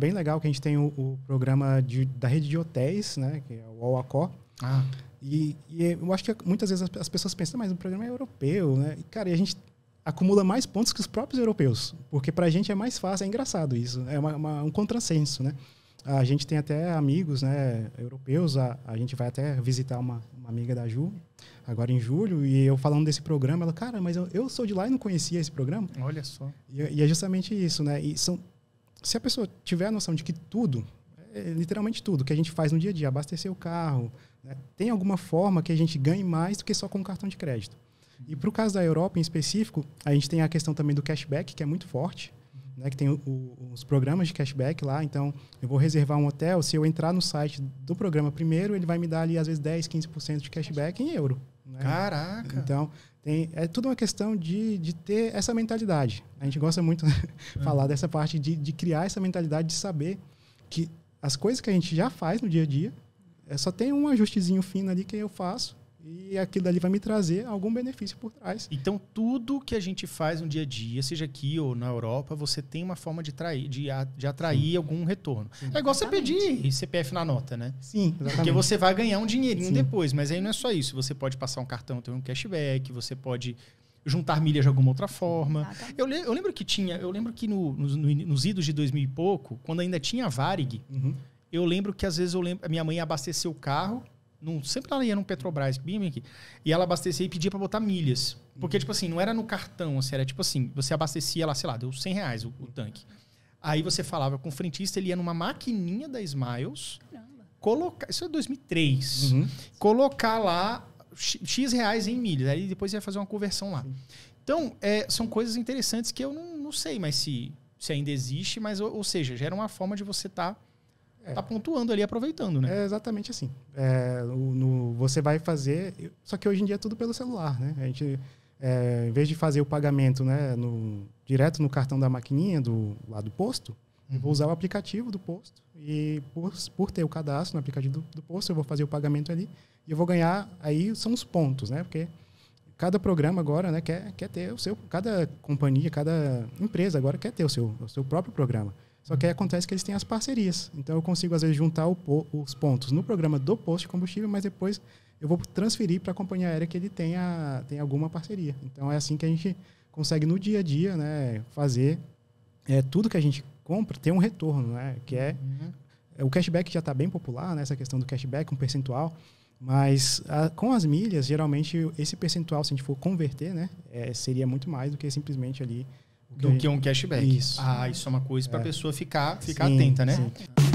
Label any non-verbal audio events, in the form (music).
bem legal que a gente tem o, o programa de, da rede de hotéis, né? Que é o OACO. Ah. E, e, eu acho que muitas vezes as pessoas pensam, mas o programa é europeu, né? E, cara, e a gente acumula mais pontos que os próprios europeus, porque para a gente é mais fácil, é engraçado isso, né? é uma, uma, um contrassenso, né? A gente tem até amigos né, europeus, a, a gente vai até visitar uma, uma amiga da Ju, agora em julho, e eu falando desse programa, ela, cara, mas eu, eu sou de lá e não conhecia esse programa. Olha só. E, e é justamente isso, né? E são se a pessoa tiver a noção de que tudo, é literalmente tudo, que a gente faz no dia a dia, abastecer o carro, né, tem alguma forma que a gente ganhe mais do que só com o cartão de crédito. E para o caso da Europa em específico, a gente tem a questão também do cashback, que é muito forte né, que tem o, o, os programas de cashback lá. Então, eu vou reservar um hotel. Se eu entrar no site do programa primeiro, ele vai me dar ali, às vezes, 10, 15% de cashback em euro. Né? Caraca! Então, tem, é tudo uma questão de, de ter essa mentalidade. A gente gosta muito de (laughs) é. falar dessa parte de, de criar essa mentalidade de saber que as coisas que a gente já faz no dia a dia, é, só tem um ajustezinho fino ali que eu faço e aquilo ali vai me trazer algum benefício por trás. Então, tudo que a gente faz no dia a dia, seja aqui ou na Europa, você tem uma forma de, trair, de, de atrair Sim. algum retorno. Sim, é igual você pedir CPF na nota, né? Sim, exatamente. Porque você vai ganhar um dinheirinho Sim. depois, mas aí não é só isso. Você pode passar um cartão, ter um cashback, você pode juntar milhas de alguma outra forma. Eu, eu lembro que tinha, eu lembro que no, no, no, nos idos de 2000 e pouco, quando ainda tinha Varig, uhum. eu lembro que às vezes eu lembro, minha mãe abasteceu o carro num, sempre ela ia no Petrobras, aqui, e ela abastecia e pedia para botar milhas. Porque, uhum. tipo assim, não era no cartão, assim, era tipo assim, você abastecia lá, sei lá, deu 100 reais o, o tanque. Aí você falava com o frentista, ele ia numa maquininha da Smiles, colocar, isso é 2003, uhum. colocar lá X reais em milhas, aí depois ia fazer uma conversão lá. Então, é, são coisas interessantes que eu não, não sei mais se, se ainda existe, mas, ou, ou seja, já era uma forma de você estar... Tá é. Tá pontuando ali, aproveitando, né? É exatamente assim. É, o, no, você vai fazer. Só que hoje em dia é tudo pelo celular, né? A gente, é, em vez de fazer o pagamento né, no, direto no cartão da maquininha do, lá do posto, eu vou uhum. usar o aplicativo do posto e por, por ter o cadastro no aplicativo do, do, posto, eu vou fazer o pagamento ali e eu vou ganhar, aí são os pontos, né? Porque cada programa agora né, quer, quer ter o seu, cada companhia, cada empresa agora quer ter o seu, o seu próprio programa. Só que aí acontece que eles têm as parcerias. Então eu consigo, às vezes, juntar o, os pontos no programa do posto de combustível, mas depois eu vou transferir para a companhia aérea que ele tenha, tenha alguma parceria. Então é assim que a gente consegue no dia a dia né, fazer é, tudo que a gente compra ter um retorno, né? Que é. Uhum. O cashback já está bem popular, né? Essa questão do cashback, um percentual. Mas a, com as milhas, geralmente, esse percentual, se a gente for converter, né? É, seria muito mais do que simplesmente ali do que um cashback. Isso. Ah, isso é uma coisa para a é. pessoa ficar, ficar sim, atenta, né? Sim.